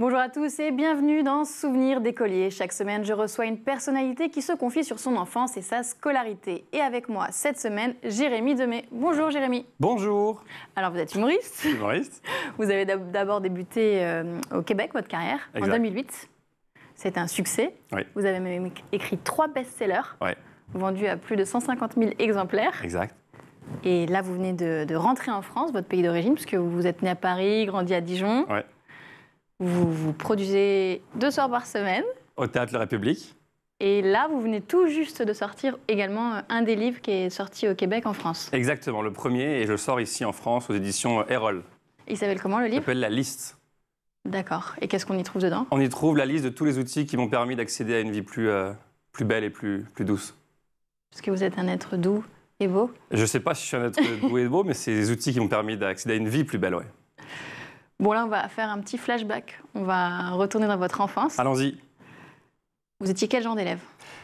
Bonjour à tous et bienvenue dans Souvenir d'écoliers. Chaque semaine, je reçois une personnalité qui se confie sur son enfance et sa scolarité. Et avec moi cette semaine, Jérémy Demet. Bonjour Jérémy. Bonjour. Alors vous êtes humoriste. Humoriste. Vous avez d'abord débuté euh, au Québec votre carrière en 2008. C'est un succès. Oui. Vous avez même écrit trois best-sellers. Oui. Vendus à plus de 150 000 exemplaires. Exact. Et là, vous venez de, rentrer en France, votre pays d'origine, puisque vous êtes né à Paris, grandi à Dijon. Oui. Vous, vous produisez deux soirs par semaine. Au Théâtre La République. Et là, vous venez tout juste de sortir également euh, un des livres qui est sorti au Québec en France. Exactement, le premier, et je le sors ici en France aux éditions euh, Erol. Il s'appelle comment le livre Il s'appelle La Liste. D'accord. Et qu'est-ce qu'on y trouve dedans On y trouve la liste de tous les outils qui m'ont permis d'accéder à une vie plus, euh, plus belle et plus, plus douce. Parce que vous êtes un être doux et beau Je ne sais pas si je suis un être doux et beau, mais c'est des outils qui m'ont permis d'accéder à une vie plus belle, oui. Bon, là, on va faire un petit flashback. On va retourner dans votre enfance. Allons-y. Vous étiez quel genre d'élève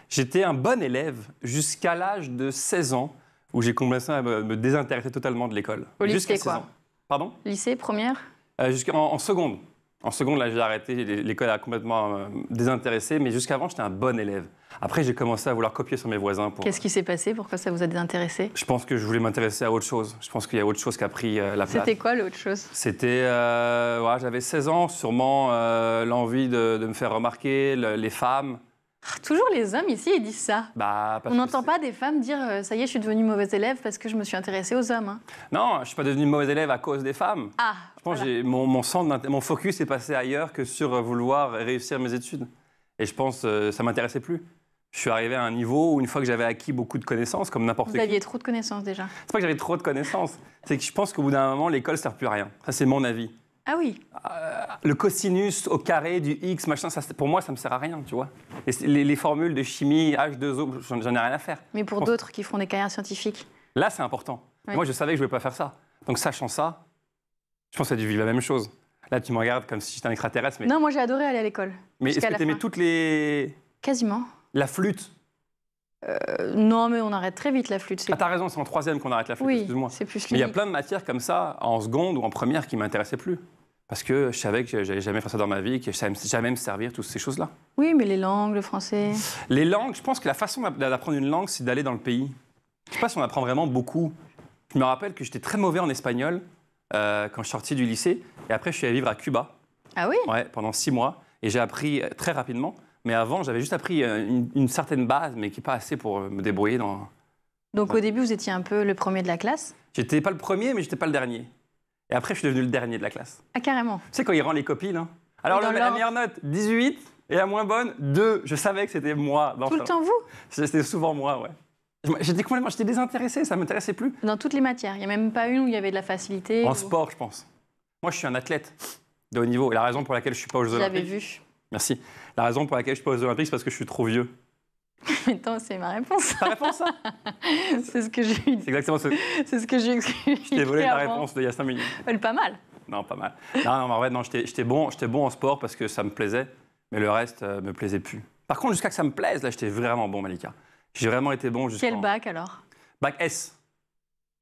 J'étais un bon élève jusqu'à l'âge de 16 ans, où j'ai commencé à euh, me désintéresser totalement de l'école. Au lycée, quoi ans. Pardon Lycée, première euh, en seconde. En seconde, là, j'ai arrêté. L'école a complètement euh, désintéressé. Mais jusqu'avant, j'étais un bon élève. Après, j'ai commencé à vouloir copier sur mes voisins. Pour... Qu'est-ce qui s'est passé Pourquoi ça vous a désintéressé Je pense que je voulais m'intéresser à autre chose. Je pense qu'il y a autre chose qui a pris euh, la place. C'était quoi l'autre chose C'était. Euh, j'avais 16 ans, sûrement l'envie de, me faire remarquer, les femmes. toujours les hommes ici, ils disent ça. Bah, On n'entend pas des femmes dire euh, ça y est, je suis devenue mauvaise élève parce que je me suis intéressée aux hommes. Hein. Non, je suis pas devenue mauvaise élève à cause des femmes. Ah. Je mon, mon focus est passé ailleurs que sur euh, vouloir réussir mes études. Et je pense que euh, ça m'intéressait plus. Je suis arrivé à un niveau où, une fois que j'avais acquis beaucoup de connaissances, comme n'importe qui. Vous aviez trop de connaissances déjà. C'est pas que j'avais trop de connaissances. c'est que je pense qu'au bout d'un moment, l'école ne sert plus à rien. Ça, c'est mon avis. Ah oui. le cosinus au carré du x, machin, ça, pour moi, ça me sert à rien, tu vois. Les, formules de chimie, H2O, j'en ai rien à faire. Mais pour d'autres qui font des carrières scientifiques. Là, c'est important. Moi, je savais que je ne voulais pas faire ça. Donc, sachant ça, je pense que du vivre la même chose. Là, tu me regardes comme si j'étais un extraterrestre. Non, moi, j'ai adoré aller à l'école. Mais est-ce que tu aimais toutes les. Quasiment. La flûte euh, non, mais on arrête très vite la flûte. Ah, as raison, c'est en troisième qu'on arrête la flûte, excuse-moi. C'est plus Mais il y a plein de matières comme ça, en seconde ou en première, qui m'intéressaient plus. Parce que je savais que j'allais jamais faire ça dans ma vie, que je savais jamais me servir toutes ces choses-là. Oui, mais les langues, le français. Les langues, je pense que la façon d'apprendre une langue, c'est d'aller dans le pays. Je ne sais pas si on apprend vraiment beaucoup. Je me rappelle que j'étais très mauvais en espagnol euh, quand je sortis du lycée, et après je suis allé vivre à Cuba. Ah oui Ouais, pendant six mois, et j'ai appris euh, très rapidement. Mais avant, j'avais juste appris euh, une, certaine base, mais qui n'est pas assez pour me débrouiller dans. Donc au début, vous étiez un peu le premier de la classe J'étais pas le premier, mais j'étais pas le dernier. Et après, je suis devenu le dernier de la classe. Ah, carrément. Tu sais, quand il rend les copies, là hein. Alors, la meilleure note, 18, et la moins bonne, 2. Je savais que c'était moi. Dans Tout le temps, vous C'était souvent moi, ouais. J'étais j'étais désintéressé, ça ne m'intéressait plus. Dans toutes les matières, il n'y a même pas une où il y avait de la facilité. En sport, je pense. Moi, je suis un athlète de haut niveau. Et la raison pour laquelle je ne suis pas aux Olympiques. Vous l'avez vu. Merci. La raison pour laquelle je ne suis pas aux Olympiques, c'est parce que je suis trop vieux. Attends, c'est ma réponse. Ta réponse, hein C'est ce que j'ai eu. C'est exactement ce. C'est ce que j'ai eu. Je t'ai volé la réponse de y a minutes. Elle, pas mal. Non, pas mal. Non, non, en vrai, non, j'étais bon, bon en sport parce que ça me plaisait, mais le reste euh, me plaisait plus. Par contre, jusqu'à que ça me plaise, là, j'étais vraiment bon, Malika. J'ai vraiment été bon jusqu'à. Quel bac alors Bac S.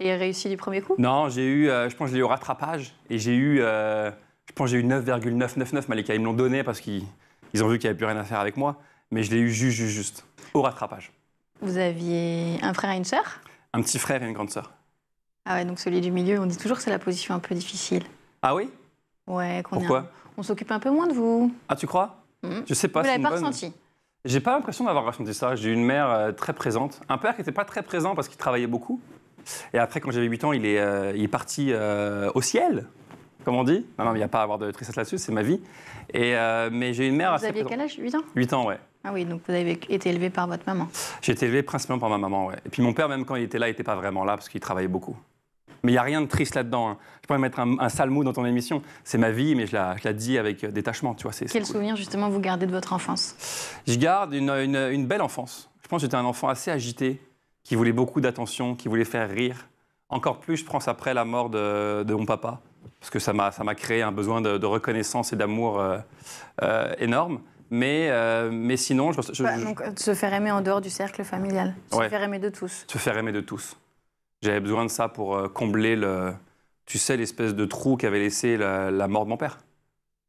Et réussi du premier coup Non, j'ai eu, euh, je pense, que je l'ai eu au rattrapage et j'ai eu, euh, je pense, j'ai eu 9,999 Malika. Ils me l'ont donné parce qu'ils ont vu qu'il n'y avait plus rien à faire avec moi, mais je l'ai eu juste, juste, juste au rattrapage. Vous aviez un frère et une sœur Un petit frère et une grande sœur. Ah ouais, donc celui du milieu, on dit toujours que c'est la position un peu difficile. Ah oui Ouais, qu'on Pourquoi On s'occupe un peu moins de vous. Ah, tu crois Je hmm. Je sais pas. Vous l'avez pas ressenti J'ai pas l'impression d'avoir ressenti ça. J'ai eu une mère euh, très présente. Un père qui n'était pas très présent parce qu'il travaillait beaucoup. Et après, quand j'avais 8 ans, il est, euh, est parti euh, au ciel, comme on dit. Non, non, il n'y a pas à avoir de tristesse là-dessus, c'est ma vie. Et, mais j'ai une mère vous Vous aviez quel âge 8 ans 8 ans, ouais. Ah oui, donc vous avez été élevé par votre maman J'ai été élevé principalement par ma maman, Et puis mon père, même quand il était là, il n'était pas vraiment là parce qu'il travaillait beaucoup. Mais il n'y a rien de triste là-dedans. Hein. Je pourrais mettre un, un, sale mot dans ton émission. C'est ma vie, mais je la, la dis avec euh, détachement, tu vois. C'est, Quel souvenir, justement, vous gardez de votre enfance Je garde une, belle enfance. Je pense que j'étais un enfant assez agité, qui voulait beaucoup d'attention, qui voulait faire rire. Encore plus, je pense, après la mort de, mon papa, parce que ça m'a, créé un besoin de, reconnaissance et d'amour euh, euh, énorme. Mais, euh, mais sinon, je, je, donc, euh, se faire aimer en dehors du cercle familial. Se faire aimer de tous. Se faire aimer de tous. J'avais besoin de ça pour euh, combler le, tu sais, l'espèce de trou qu'avait laissé la, mort de mon père.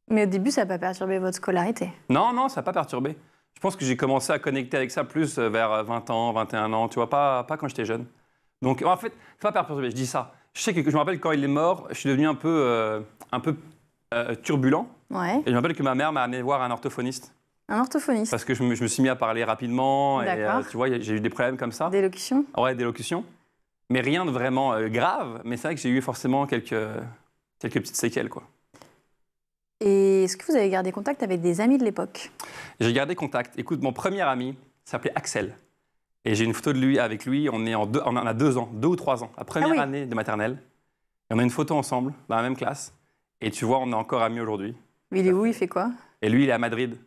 Mais au début, ça n'a pas perturbé votre scolarité Non, non, ça n'a pas perturbé. Je pense que j'ai commencé à connecter avec ça plus vers 20 ans, 21 ans, tu vois, pas, pas quand j'étais jeune. Donc, en fait, ça n'a pas perturbé, je dis ça. Je sais que je me rappelle quand il est mort, je suis devenu un peu, un peu turbulent. Et je me rappelle que ma mère m'a amené voir un orthophoniste. Un orthophoniste. Parce que je me, suis mis à parler rapidement. Et, euh, tu vois, j'ai eu des problèmes comme ça. Des D'élocution Ouais, locutions. Mais rien de vraiment euh, grave. Mais c'est vrai que j'ai eu forcément quelques, quelques petites séquelles, quoi. Et est-ce que vous avez gardé contact avec des amis de l'époque J'ai gardé contact. Écoute, mon premier ami s'appelait Axel. Et j'ai une photo de lui avec lui. On, est en on en a deux ans, deux ou trois ans, la première ah année de maternelle. Et on a une photo ensemble, dans la même classe. Et tu vois, on est encore amis aujourd'hui. Mais il est où Il fait quoi Et lui, il est à Madrid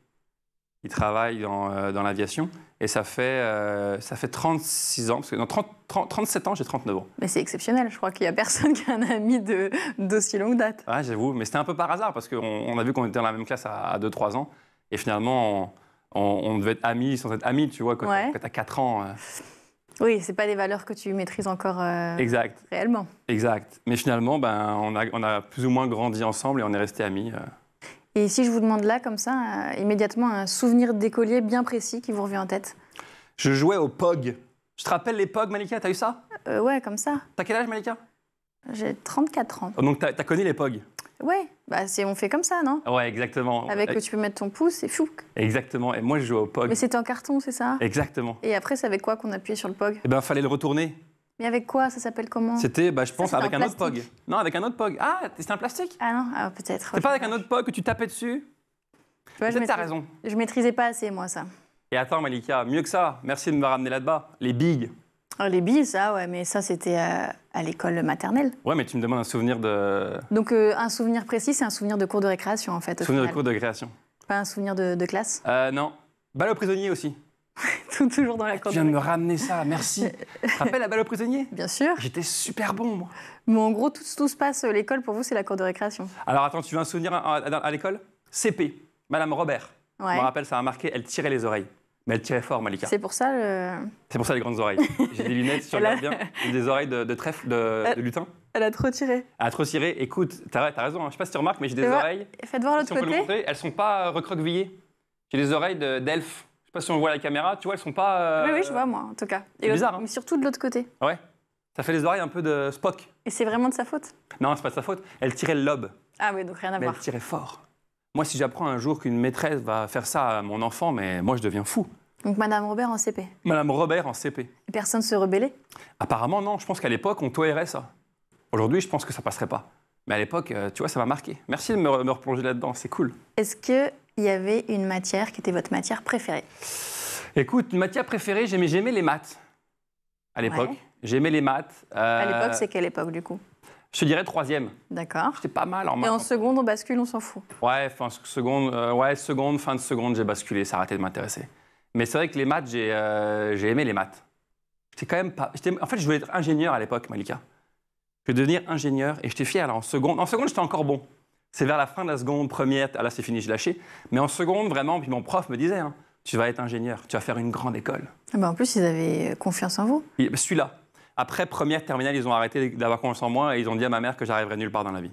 il travaille euh, dans, l'aviation. Et ça fait, euh, ça fait 36 ans, parce que dans 30, 37 ans, j'ai 39 ans. Mais c'est exceptionnel, je crois qu'il n'y a personne qui a un ami d'aussi longue date. Oui, j'avoue, mais c'était un peu par hasard, parce qu'on on a vu qu'on était dans la même classe à, 2-3 ans, et finalement, on, devait être amis sans être amis, tu vois, quand, tu as 4 ans. Euh. Oui, c'est pas des valeurs que tu maîtrises encore exact. réellement. Exact. Mais finalement, ben, on, a, on a plus ou moins grandi ensemble et on est restés amis. Et si je vous demande là, comme ça, euh, immédiatement, un souvenir d'écolier bien précis qui vous revient en tête Je jouais au POG. je te rappelle les POG, Malika T'as eu ça euh, Ouais, comme ça. T'as quel âge, Malika J'ai 34 ans. Oh, donc t'as connu les POG Ouais, bah on fait comme ça, non Ouais, exactement. Avec que tu peux mettre ton pouce c'est fou. Exactement. Et moi, je jouais au POG. Mais c'était en carton, c'est ça Exactement. Et après, c'est avec quoi qu'on appuyait sur le POG Eh ben, fallait le retourner. Mais avec quoi Ça s'appelle comment C'était, bah, je pense, avec un, autre POG. Non, avec un autre POG. Ah, c'était un plastique Ah non, ah, peut-être. C'est pas avec un autre POG que tu tapais dessus je être raison. Je maîtrisais pas assez, moi, ça. Et attends, Malika, mieux que ça, merci de me ramener là-bas. Les billes. Oh, les billes, ça, ouais, mais ça, c'était euh, à, l'école maternelle. Ouais, mais tu me demandes un souvenir de. Donc, euh, un souvenir précis, c'est un souvenir de cours de récréation, en fait. Souvenir de cours de récréation. Pas un souvenir de, classe euh, Non. Balle aux prisonnier aussi toujours dans la Tu viens de me ramener ça, merci. rappelles la balle aux prisonniers Bien sûr. J'étais super bon, moi. Mais en gros, tout, tout se passe, euh, l'école, pour vous, c'est la cour de récréation. Alors attends, tu veux un souvenir à, l'école CP, Madame Robert. Je me rappelle, ça a marqué, elle tirait les oreilles. Mais elle tirait fort, Malika. C'est pour ça C'est pour ça les grandes oreilles. J'ai des lunettes, sur tu regardes bien. Des oreilles de, trèfle, de, lutin. Elle a trop tiré. Elle a trop tiré. Écoute, t'as raison, je hein. je sais pas si tu remarques, mais j'ai des oreilles. Faites voir l'autre côté. Montrer, elles sont pas euh, recroquevillées. J'ai des oreilles d'elfe. Je sais pas si on voit la caméra, tu vois, elles sont pas. Euh, oui, oui, je vois, moi, en tout cas. C'est bizarre. Hein. Mais surtout de l'autre côté. Ouais. Ça fait les oreilles un peu de Spock. Et c'est vraiment de sa faute Non, c'est pas de sa faute. Elle tirait le lobe. Ah oui, donc rien à voir. Elle tirait fort. Moi, si j'apprends un jour qu'une maîtresse va faire ça à mon enfant, mais moi, je deviens fou. Donc Madame Robert en CP Madame Robert en CP. Et personne se rebellait Apparemment, non. Je pense qu'à l'époque, on tolérait ça. Aujourd'hui, je pense que ça passerait pas. Mais à l'époque, euh, tu vois, ça m'a marqué. Merci de me, me replonger là-dedans, c'est cool. Est-ce que il y avait une matière qui était votre matière préférée Écoute, une matière préférée, j'aimais, j'aimais les maths à l'époque. J'aimais les maths. À l'époque, euh, c'est quelle époque du coup je dirais troisième. D'accord. J'étais pas mal en maths. Et en seconde, on bascule, on s'en fout. Ouais, fin, seconde, euh, ouais, seconde, fin de seconde, j'ai basculé, ça a arrêté de m'intéresser. Mais c'est vrai que les maths, j'ai euh, aimé les maths. J'étais quand même pas. En fait, je voulais être ingénieur à l'époque, Malika. Je voulais devenir ingénieur et j'étais fier. Alors, en seconde, en seconde, j'étais encore bon. C'est vers la fin de la seconde, première, ah là c'est fini, j'ai lâché. Mais en seconde, vraiment, puis mon prof me disait, hein, tu vas être ingénieur, tu vas faire une grande école. Ah ben, en plus, ils avaient euh, confiance en vous. Bah, celui-là. Après première terminale, ils ont arrêté d'avoir confiance en moi et ils ont dit à ma mère que j'arriverais nulle part dans la vie.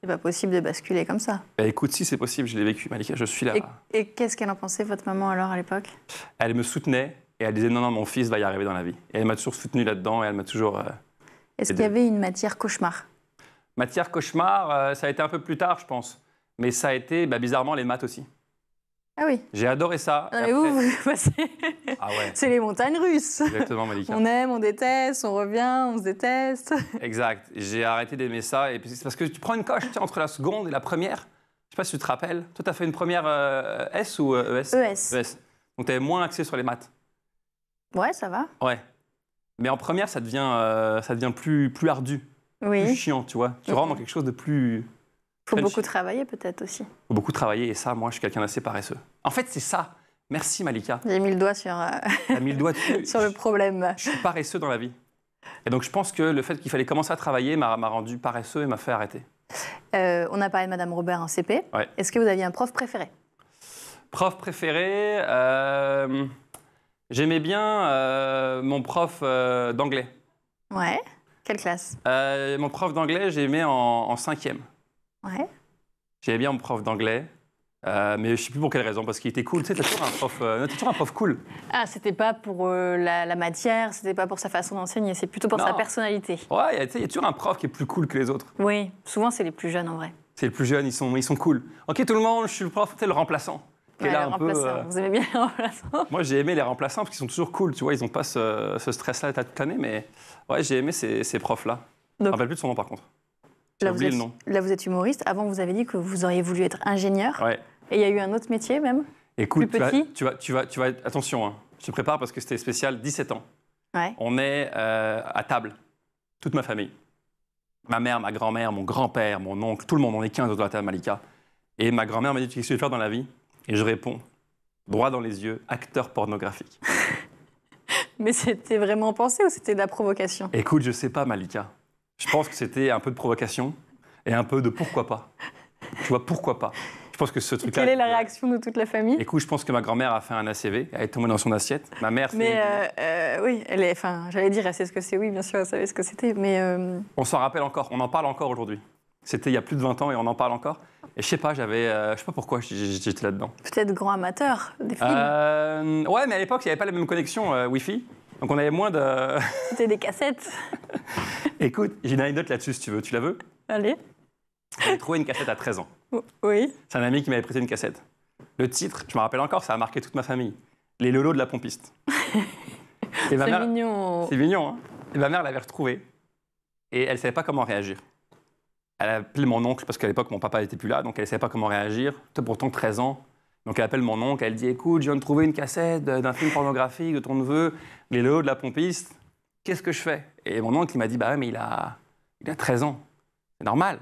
C'est pas possible de basculer comme ça. Bah, écoute, si c'est possible, je l'ai vécu, Malika, je suis là. Et, et qu'est-ce qu'elle en pensait, votre maman, alors, à l'époque Elle me soutenait et elle disait non, non, mon fils va y arriver dans la vie. elle m'a toujours soutenu là-dedans et elle m'a toujours. Euh, Est-ce qu'il y avait une matière cauchemar Matière cauchemar, euh, ça a été un peu plus tard, je pense. Mais ça a été, bah, bizarrement, les maths aussi. Ah oui. J'ai adoré ça. Ah, Ah ouais. C'est les montagnes russes. Exactement, On aime, on déteste, on revient, on se déteste. Exact. J'ai arrêté d'aimer ça. Et puis, parce que tu prends une coche entre la seconde et la première. Je ne sais pas si tu te rappelles. Toi, tu as fait une première euh, S ou ES euh, e ES. E Donc, tu avais moins accès sur les maths. Ouais, ça va. Ouais. Mais en première, ça devient, ça devient plus, plus ardu oui. plus chiant, tu vois. Tu rentres quelque chose de plus. Il Faut beaucoup travailler peut-être aussi. Faut beaucoup travailler et ça, moi, je suis quelqu'un d'assez paresseux. En fait, c'est ça. Merci Malika. J'ai mis le doigt sur. Euh, le sur le problème. Je, suis paresseux dans la vie. Et donc, je pense que le fait qu'il fallait commencer à travailler m'a rendu paresseux et m'a fait arrêter. Euh, on a parlé de Madame Robert en CP. Est-ce que vous aviez un prof préféré Prof préféré, euh, j'aimais bien mon prof d'anglais. Ouais. Quelle classe euh, Mon prof d'anglais, j'ai aimé en, cinquième. Ouais. J'aimais bien mon prof d'anglais. Euh, mais je sais plus pour quelle raison, parce qu'il était cool. Tu sais, tu toujours, prof, euh, toujours un prof cool. Ah, c'était pas pour la, la, matière, c'était pas pour sa façon d'enseigner, c'est plutôt pour sa personnalité. Ouais, il y, y, a toujours un prof qui est plus cool que les autres. Oui, souvent c'est les plus jeunes en vrai. C'est les plus jeunes, ils sont, ils sont cool. Ok, tout le monde, je suis le prof, t'es le remplaçant. Euh, vous aimez bien les remplaçants Moi, j'ai aimé les remplaçants parce qu'ils sont toujours cool, tu vois, ils n'ont pas ce, stress-là toute mais ouais, j'ai aimé ces, profs-là. Je ne rappelle plus de son nom par contre. Là vous, êtes, là vous, êtes, humoriste. Avant, vous avez dit que vous auriez voulu être ingénieur. Et il y a eu un autre métier même Écoute, petit. Tu, vas, tu, vas, tu, vas, attention, hein. je te prépare parce que c'était spécial 17 ans. On est euh, à table, toute ma famille. Ma mère, ma grand-mère, mon grand-père, mon oncle, tout le monde, on est 15 autour de la table Malika. Et ma grand-mère m'a dit Qu'est-ce que tu veux faire dans la vie et je réponds, droit dans les yeux, acteur pornographique. Mais c'était vraiment pensé ou c'était de la provocation Écoute, je sais pas, Malika. Je pense que c'était un peu de provocation et un peu de pourquoi pas. Tu vois, pourquoi pas Je pense que ce truc-là. Quelle est la réaction de toute la famille Écoute, je pense que ma grand-mère a fait un ACV, elle est tombée dans son assiette. Ma mère. Mais euh, euh, oui, elle est. Enfin, j'allais dire, elle sait ce que c'est, oui, bien sûr, elle savait ce que c'était, mais. Euh, on s'en rappelle encore, on en parle encore aujourd'hui. C'était il y a plus de 20 ans et on en parle encore. Et je sais pas, j'avais, euh, je sais pas pourquoi j'étais là-dedans. Peut-être grand amateur des films. Euh, ouais, mais à l'époque, il n'y avait pas la même connexion euh, Wi-Fi. Donc on avait moins de. C'était des cassettes. Écoute, j'ai une anecdote là-dessus si tu veux. Tu la veux Allez. J'ai trouvé une cassette à 13 ans. Oui. C'est un ami qui m'avait prêté une cassette. Le titre, je me rappelle encore, ça a marqué toute ma famille. Les lolos de la pompiste. C'est mignon. C'est mignon. Hein. et ma mère l'avait retrouvée et elle savait pas comment réagir. Elle appelle mon oncle parce qu'à l'époque, mon papa n'était plus là, donc elle ne savait pas comment réagir. T'as pourtant 13 ans. Donc elle appelle mon oncle, elle dit Écoute, je viens de trouver une cassette d'un film pornographique de ton neveu, Les haut de la Pompiste. Qu'est-ce que je fais Et mon oncle, il m'a dit Bah ouais, mais il a, il a 13 ans. C'est normal.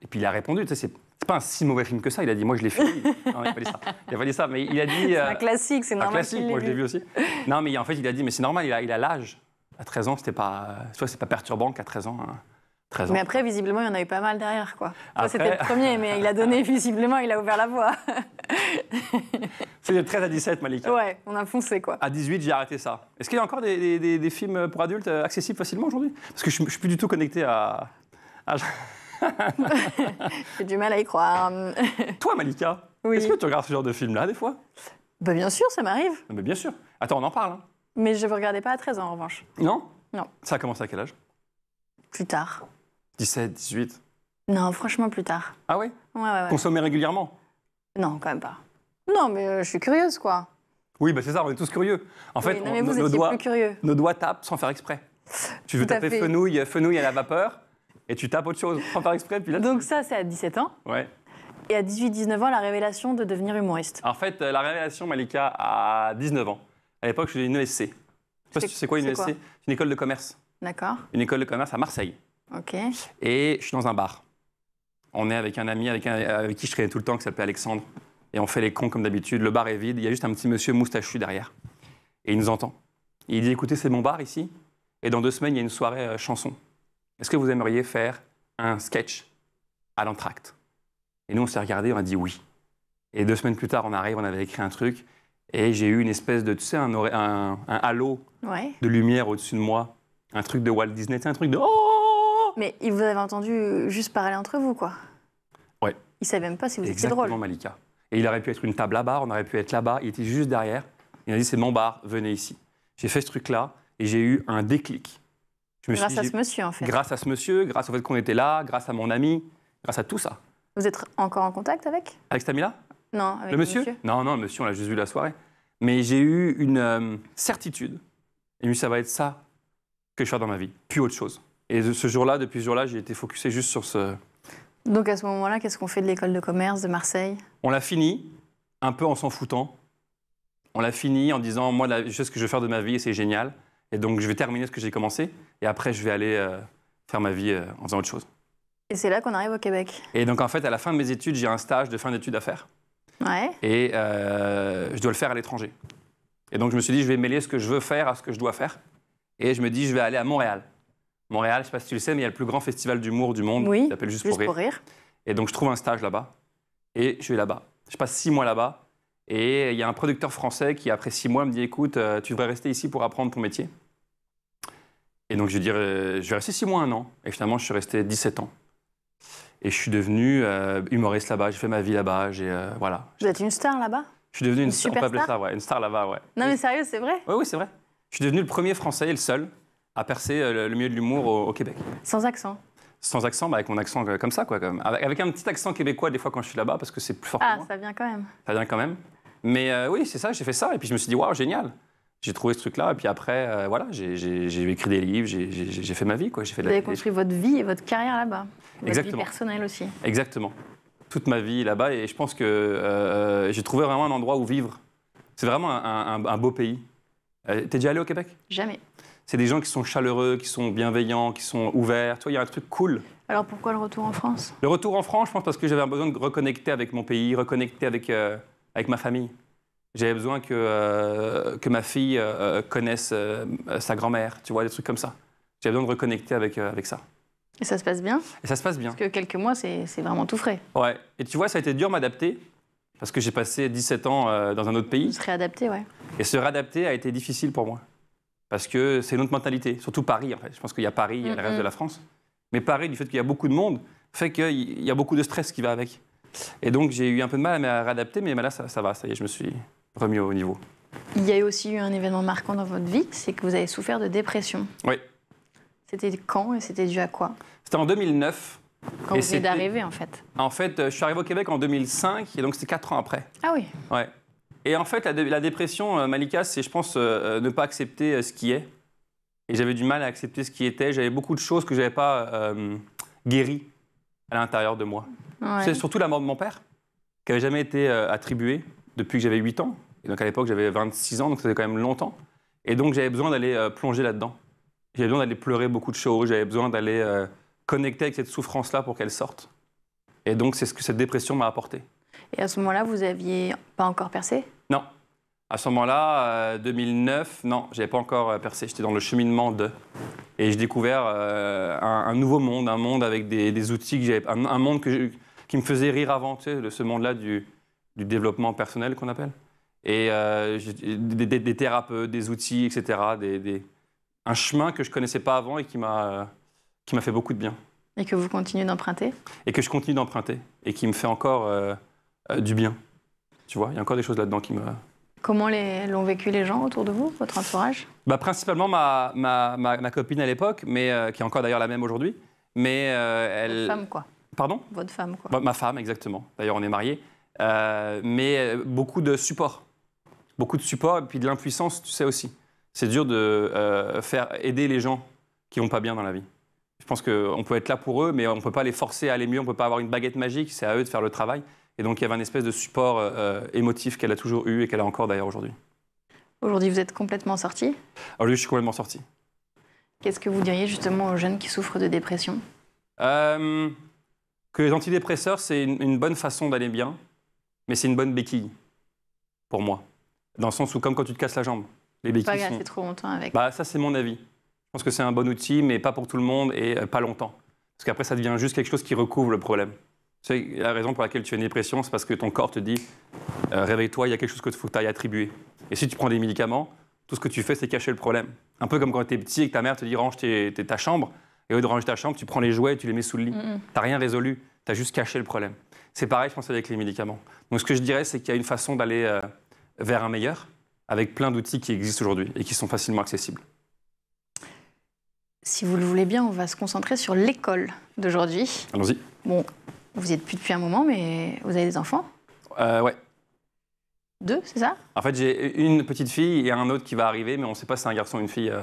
Et puis il a répondu Tu c'est pas un si mauvais film que ça. Il a dit Moi, je l'ai fini. non, il a pas dit ça. Il pas dit ça, mais il a dit. C'est un euh, classique, c'est normal. Un classique, moi, je l'ai vu aussi. Non, mais en fait, il a dit Mais c'est normal, il a l'âge. a à 13 ans, c'était pas. Euh, soit c'est pas perturbant qu'à 13 ans. Hein. Mais après, visiblement, il y en avait pas mal derrière, quoi. C'était le premier, mais il a donné, visiblement, il a ouvert la voie. c'est de 13 à 17, Malika. Ouais, on a foncé, quoi. À 18, j'ai arrêté ça. Est-ce qu'il y a encore des, films pour adultes euh, accessibles facilement aujourd'hui Parce que je ne suis plus du tout connecté à... J'ai du mal à y croire. Toi, Malika, oui. est-ce que tu regardes ce genre de film-là, des fois bah, Bien sûr, ça m'arrive. Ah, mais bien sûr. Attends, on en parle. Hein. Mais je ne regardais pas à 13 ans, en revanche. Non Non. Ça a commencé à quel âge Plus tard. 17, 18 Non, franchement, plus tard. Ah oui Ouais, Consommer régulièrement Non, quand même pas. Non, mais euh, je suis curieuse, quoi. Oui, bah c'est ça, on est tous curieux. En fait, nos, doigts, tapent sans faire exprès. Tu veux taper fenouil, à la vapeur, et tu tapes autre chose sans faire exprès, Donc ça, c'est à 17 ans. Ouais. Et à 18-19 ans, la révélation de devenir humoriste. En fait, euh, la révélation, Malika, à 19 ans. À l'époque, je faisais une ESC. C'est- tu sais quoi une ESC e une école de commerce. D'accord Une école de commerce à Marseille. Et je suis dans un bar. On est avec un ami avec, qui je traînais tout le temps, qui s'appelait Alexandre. Et on fait les cons comme d'habitude. Le bar est vide. Il y a juste un petit monsieur moustachu derrière. Et il nous entend. il dit Écoutez, c'est mon bar ici. Et dans deux semaines, il y a une soirée euh, chanson. Est-ce que vous aimeriez faire un sketch à l'entracte Et nous, on s'est regardé, on a dit oui. Et deux semaines plus tard, on arrive, on avait écrit un truc. Et j'ai eu une espèce de, tu sais, un, un, halo de lumière au-dessus de moi. Un truc de Walt Disney, un truc de Oh mais ils vous avait entendu juste parler entre vous, quoi. Ouais. Il savait même pas si vous étiez drôle. Malika. Et il aurait pu être une table à bar, on aurait pu être là-bas. Il était juste derrière. Il a dit c'est mon bar, venez ici. J'ai fait ce truc-là et j'ai eu un déclic. grâce à ce monsieur, en fait. Grâce à ce monsieur, grâce au fait qu'on était là, grâce à mon ami, grâce à tout ça. Vous êtes encore en contact avec Avec Stamila Non, avec le monsieur, Non, non, le monsieur, on l'a juste vu la soirée. Mais j'ai eu une euh, certitude. Et ça va être ça que je fais dans ma vie, plus autre chose. Et ce jour-là, depuis ce jour-là, j'ai été focusé juste sur ce. Donc à ce moment-là, qu'est-ce qu'on fait de l'école de commerce de Marseille On l'a fini, un peu en s'en foutant. On l'a fini en disant Moi, je sais ce que je veux faire de ma vie et c'est génial. Et donc, je vais terminer ce que j'ai commencé. Et après, je vais aller euh, faire ma vie euh, en faisant autre chose. Et c'est là qu'on arrive au Québec. Et donc, en fait, à la fin de mes études, j'ai un stage de fin d'études à faire. Ouais. Et euh, je dois le faire à l'étranger. Et donc, je me suis dit, je vais mêler ce que je veux faire à ce que je dois faire. Et je me dis, je vais aller à Montréal. Montréal, je ne sais pas si tu le sais, mais il y a le plus grand festival d'humour du monde. Oui, s'appelle Juste, pour, rire. Et donc, je trouve un stage là-bas. Et je vais là-bas. Je passe six mois là-bas. Et il y a un producteur français qui, après six mois, me dit Écoute, euh, tu devrais rester ici pour apprendre ton métier. Et donc, je dis euh, Je vais rester six mois, un an. Et finalement, je suis resté 17 ans. Et je suis devenu euh, humoriste là-bas. J'ai fait ma vie là-bas. J'ai, voilà. Vous êtes une star là-bas Je suis devenu une, star. une star là-bas, ouais. Non, mais sérieux, c'est vrai Oui, oui, c'est vrai. Je suis devenu le premier Français et le seul à percer euh, le milieu de l'humour au, Québec. Sans accent Sans accent, bah avec mon accent euh, comme ça, quoi, quand Avec, un petit accent québécois, des fois, quand je suis là-bas, parce que c'est plus fort ah, ça vient quand même. Ça vient quand même. Mais euh, oui, c'est ça, j'ai fait ça. Et puis je me suis dit, waouh, génial j'ai trouvé ce truc-là, et puis après, voilà, j'ai écrit des livres, j'ai fait ma vie, quoi. J'ai fait construit votre vie et votre carrière là-bas, votre vie personnelle aussi. Exactement. Toute ma vie là-bas, et je pense que j'ai trouvé vraiment un endroit où vivre. C'est vraiment un, un beau pays. Euh, t'es déjà allé au Québec Jamais. C'est des gens qui sont chaleureux, qui sont bienveillants, qui sont ouverts. Tu vois, il y a un truc cool. Alors pourquoi le retour en France Le retour en France, je pense, parce que j'avais besoin de reconnecter avec mon pays, reconnecter avec, euh, avec ma famille. J'avais besoin que, euh, que ma fille connaisse sa grand-mère, tu vois, des trucs comme ça. J'avais besoin de reconnecter avec, avec ça. Et ça se passe bien Et ça se passe bien. Parce que quelques mois, c'est vraiment tout frais. Ouais. Et tu vois, ça a été dur m'adapter parce que j'ai passé 17 ans euh, dans un autre pays. Se réadapter, ouais. Et se réadapter a été difficile pour moi. Parce que c'est une autre mentalité, surtout Paris en fait. Je pense qu'il y a Paris, il y a le reste de la France. Mais Paris, du fait qu'il y a beaucoup de monde, fait qu'il y a beaucoup de stress qui va avec. Et donc j'ai eu un peu de mal à me réadapter, mais là ça, ça, va, ça y est, je me suis remis au niveau. Il y a eu aussi eu un événement marquant dans votre vie, c'est que vous avez souffert de dépression. Oui. C'était quand et c'était dû à quoi C'était en 2009. Quand vous d'arriver, en fait En fait, euh, je suis arrivé au Québec en 2005, et donc c'était quatre ans après. Ah oui Ouais. Et en fait, la, dépression, euh, Malika, c'est, je pense, euh, ne pas accepter ce qui est. Et j'avais du mal à accepter ce qui était. J'avais beaucoup de choses que je n'avais pas guéries à l'intérieur de moi. Ouais. C'est surtout la mort de mon père, qui n'avait jamais été attribuée depuis que j'avais 8 ans. Et donc à l'époque, j'avais 26 ans, donc c'était quand même longtemps. Et donc j'avais besoin d'aller plonger là-dedans. J'avais besoin d'aller pleurer beaucoup de choses, j'avais besoin d'aller connecter avec cette souffrance-là pour qu'elle sorte. Et donc, c'est ce que cette dépression m'a apporté. Et à ce moment-là, vous aviez pas encore percé Non. À ce moment-là, 2009, euh, non, n'avais pas encore euh, percé. J'étais dans le cheminement de. Et j'ai découvert euh, un, nouveau monde, un monde avec des, outils que j'avais. Un, monde que qui me faisait rire avant, de ce monde-là du, du, développement personnel qu'on appelle. Et des, des, des, thérapeutes, des outils, etc. un chemin que je connaissais pas avant et qui m'a fait beaucoup de bien. Et que vous continuez d'emprunter Et que je continue d'emprunter. Et qui me fait encore euh, euh, du bien. Tu vois, il y a encore des choses là-dedans qui me. Comment l'ont vécu les gens autour de vous, votre entourage bah, Principalement ma, copine à l'époque, mais euh, qui est encore d'ailleurs la même aujourd'hui. Mais elle. femme, quoi. Pardon Votre femme, quoi. ma femme, exactement. D'ailleurs, on est mariés. mais beaucoup de support. Beaucoup de support et puis de l'impuissance, tu sais aussi. C'est dur de faire aider les gens qui vont pas bien dans la vie. Je pense qu'on peut être là pour eux, mais on ne peut pas les forcer à aller mieux, on ne peut pas avoir une baguette magique, c'est à eux de faire le travail. Et donc il y avait un espèce de support euh, euh, émotif qu'elle a toujours eu et qu'elle a encore d'ailleurs aujourd'hui. Aujourd'hui, vous êtes complètement sorti Aujourd'hui, je suis complètement sorti. Qu'est-ce que vous diriez justement aux jeunes qui souffrent de dépression euh, Que les antidépresseurs, c'est une, bonne façon d'aller bien, mais c'est une bonne béquille, pour moi. Dans le sens où, comme quand tu te casses la jambe, les béquilles. sont... trop longtemps avec. Bah, ça, c'est mon avis. Je pense que c'est un bon outil, mais pas pour tout le monde et euh, pas longtemps. Parce qu'après, ça devient juste quelque chose qui recouvre le problème. la raison pour laquelle tu as une dépression, c'est parce que ton corps te dit euh, réveille-toi, il y a quelque chose que faut que tu ailles attribuer. Et si tu prends des médicaments, tout ce que tu fais, c'est cacher le problème. Un peu comme quand tu es petit et que ta mère te dit range tes, ta chambre, et au lieu de ranger ta chambre, tu prends les jouets et tu les mets sous le lit. Tu n'as rien résolu, tu as juste caché le problème. C'est pareil, je pense, avec les médicaments. Donc ce que je dirais, c'est qu'il y a une façon d'aller euh, vers un meilleur, avec plein d'outils qui existent aujourd'hui et qui sont facilement accessibles si vous le voulez bien, on va se concentrer sur l'école d'aujourd'hui. Allons-y. Bon, vous y êtes plus depuis un moment, mais vous avez des enfants euh, Ouais. Deux, c'est ça En fait, j'ai une petite fille et un autre qui va arriver, mais on ne sait pas si c'est un garçon ou une fille. Euh,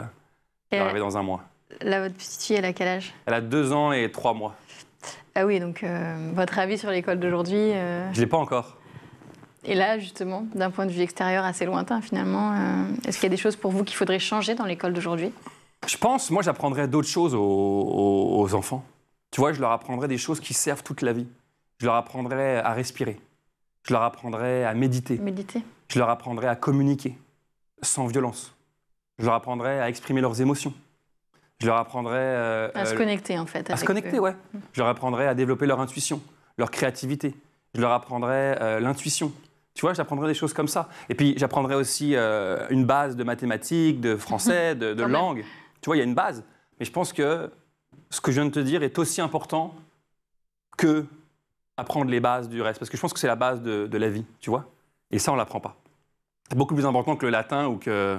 qui va arriver dans un mois. Là, votre petite fille, elle a quel âge Elle a deux ans et trois mois. Ah oui, donc euh, votre avis sur l'école d'aujourd'hui Je l'ai pas encore. Et là, justement, d'un point de vue extérieur assez lointain, finalement, est-ce qu'il y a des choses pour vous qu'il faudrait changer dans l'école d'aujourd'hui je pense, moi, j'apprendrais d'autres choses aux, enfants. Tu vois, je leur apprendrais des choses qui servent toute la vie. Je leur apprendrais à respirer. Je leur apprendrais à méditer. Méditer. Je leur apprendrais à communiquer sans violence. Je leur apprendrais à exprimer leurs émotions. Je leur apprendrais euh, à se euh, connecter en fait. À se connecter, ouais. Mm. Je leur apprendrais à développer leur intuition, leur créativité. Je leur apprendrais euh, l'intuition. Tu vois, j'apprendrais des choses comme ça. Et puis, j'apprendrais aussi une base de mathématiques, de français, de, de langue. Tu vois, il y a une base. Mais je pense que ce que je viens de te dire est aussi important que apprendre les bases du reste. Parce que je pense que c'est la base de, la vie, tu vois. Et ça, on ne l'apprend pas. C'est beaucoup plus important que le latin ou que.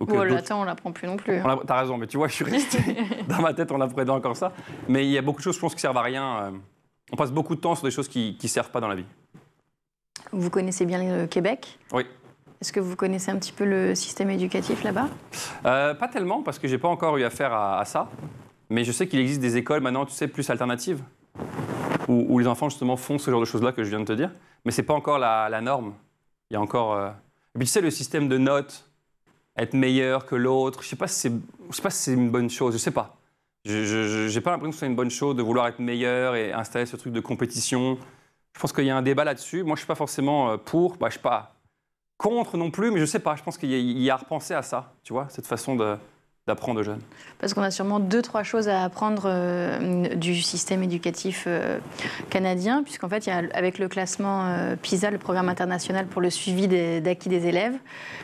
Ou le latin, on ne l'apprend plus non plus. Tu as raison, mais tu vois, je suis resté. dans ma tête, on apprenait encore ça. Mais il y a beaucoup de choses, je pense, qui servent à rien. Euh. On passe beaucoup de temps sur des choses qui ne servent pas dans la vie. Vous connaissez bien le Québec Oui. Est-ce que vous connaissez un petit peu le système éducatif là-bas euh, Pas tellement, parce que j'ai pas encore eu affaire à, ça. Mais je sais qu'il existe des écoles maintenant, tu sais, plus alternatives, où, les enfants justement font ce genre de choses-là que je viens de te dire. Mais c'est pas encore la, norme. Il y a encore. Euh, tu sais, le système de notes, être meilleur que l'autre, je sais pas si c'est si une bonne chose, je sais pas. Je n'ai pas l'impression que ce soit une bonne chose de vouloir être meilleur et installer ce truc de compétition. Je pense qu'il y a un débat là-dessus. Moi, je ne suis pas forcément euh, pour. Bah, je ne sais pas contre non plus, mais je sais pas, je pense qu'il y, a à repenser à ça, tu vois, cette façon d'apprendre aux jeunes. Parce qu'on a sûrement deux, trois choses à apprendre euh, du système éducatif euh, canadien, puisqu'en fait, avec le classement euh, PISA, le programme international pour le suivi d'acquis des, élèves,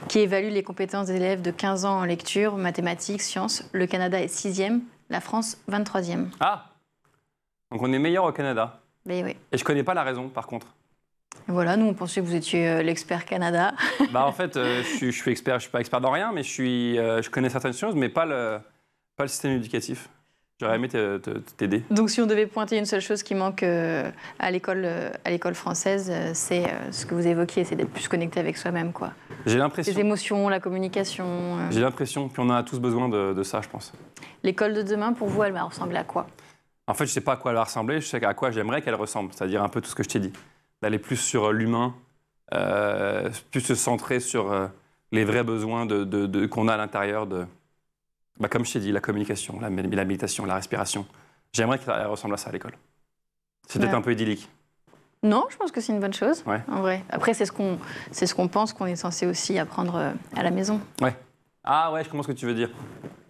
qui évalue les compétences des élèves de 15 ans en lecture, mathématiques, sciences, le Canada est 6e, la France 23e. Ah Donc on est meilleur au Canada. Ben Et je ne connais pas la raison, par contre. Voilà, nous on pensait que vous étiez euh, l'expert Canada. bah en fait, euh, je, suis, suis, expert, je suis pas expert dans rien, mais je, suis, euh, je connais certaines choses, mais pas le, pas le système éducatif. J'aurais aimé t'aider. Donc si on devait pointer une seule chose qui manque à l'école à l'école française, c'est ce que vous évoquiez, c'est d'être plus connecté avec soi-même, quoi. J'ai l'impression. Les émotions, la communication. J'ai l'impression, puis on a tous besoin de, ça, je pense. L'école de demain, pour vous, elle va ressembler à quoi En fait, je sais pas à quoi elle va ressembler, je sais à quoi j'aimerais qu'elle ressemble, c'est-à-dire un peu tout ce que je t'ai dit d'aller plus sur euh, l'humain, euh, plus se centrer sur euh, les vrais besoins de, qu'on a à l'intérieur de, bah, comme je t'ai dit, la communication, la, la méditation, la respiration. J'aimerais qu'elle ressemble à ça à l'école. C'est peut-être un peu idyllique. Non, je pense que c'est une bonne chose, en vrai. Après, c'est ce qu'on ce qu'on pense qu'on est censé aussi apprendre à la maison. Ouais. Ah ouais, je comprends ce que tu veux dire.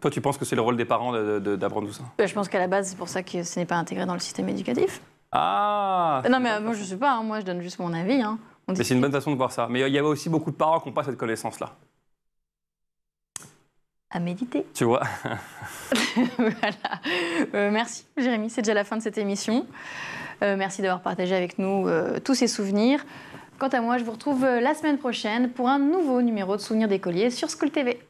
Toi, tu penses que c'est le rôle des parents d'apprendre tout ça bah, Je pense qu'à la base, c'est pour ça que ce n'est pas intégré dans le système éducatif. Ah Non, mais euh, moi, je sais pas, hein, moi, je donne juste mon avis. Hein. Mais c'est une bonne façon de voir ça. Mais euh, il y avait aussi beaucoup de parents qui n'ont pas cette connaissance-là. à méditer. Tu vois voilà. Euh, merci, Jérémy. C'est déjà la fin de cette émission. merci d'avoir partagé avec nous tous ces souvenirs. Quant à moi, je vous retrouve la semaine prochaine pour un nouveau numéro de Souvenirs d'écoliers sur School TV.